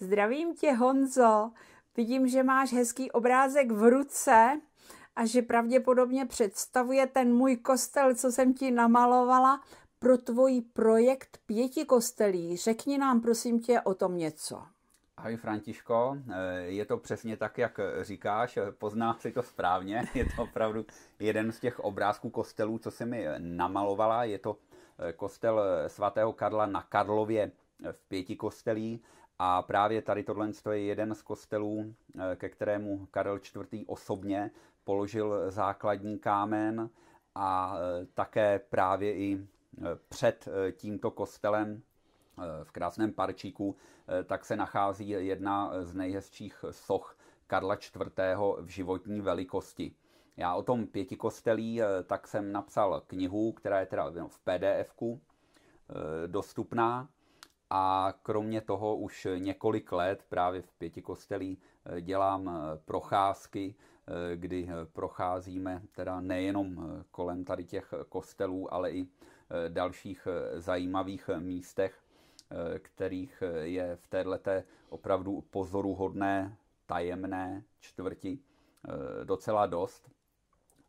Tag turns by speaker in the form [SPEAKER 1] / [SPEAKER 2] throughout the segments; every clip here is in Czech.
[SPEAKER 1] Zdravím tě, Honzo. Vidím, že máš hezký obrázek v ruce a že pravděpodobně představuje ten můj kostel, co jsem ti namalovala pro tvůj projekt pěti kostelí. Řekni nám, prosím tě, o tom něco.
[SPEAKER 2] Ahoj Františko, eh, je to přesně tak, jak říkáš, pozná si to správně, je to opravdu jeden z těch obrázků kostelů, co se mi namalovala, je to eh, kostel eh, svatého Karla na Karlově v pěti kostelí a právě tady tohle je jeden z kostelů, eh, ke kterému Karel IV. osobně položil základní kámen a eh, také právě i eh, před tímto kostelem v krásném parčíku, tak se nachází jedna z nejhezčích soch Karla IV. v životní velikosti. Já o tom pětikostelí tak jsem napsal knihu, která je teda v pdf dostupná a kromě toho už několik let právě v pěti kostelí eh, dělám eh, procházky, eh, kdy procházíme teda nejenom kolem tady těch kostelů, ale i dalších zajímavých místech, kterých je v této opravdu pozoruhodné tajemné čtvrti docela dost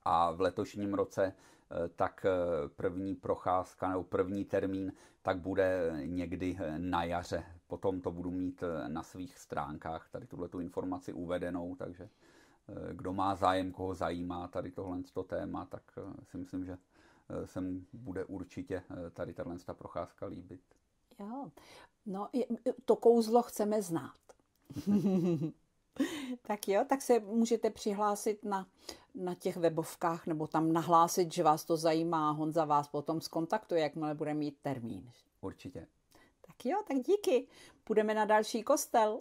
[SPEAKER 2] a v letošním roce eh, tak eh, první procházka nebo první termín tak bude někdy eh, na jaře. Potom to budu mít na svých stránkách tady tuhle tu informaci uvedenou, takže kdo má zájem, koho zajímá tady tohle to téma, tak si myslím, že se mu bude určitě tady tahle procházka líbit.
[SPEAKER 1] Jo, no to kouzlo chceme znát. tak jo, tak se můžete přihlásit na na těch webovkách nebo tam nahlásit, že vás to zajímá. Honza vás potom skontaktuje, jakmile bude mít termín. Určitě. Tak jo, tak díky. Půjdeme na další kostel.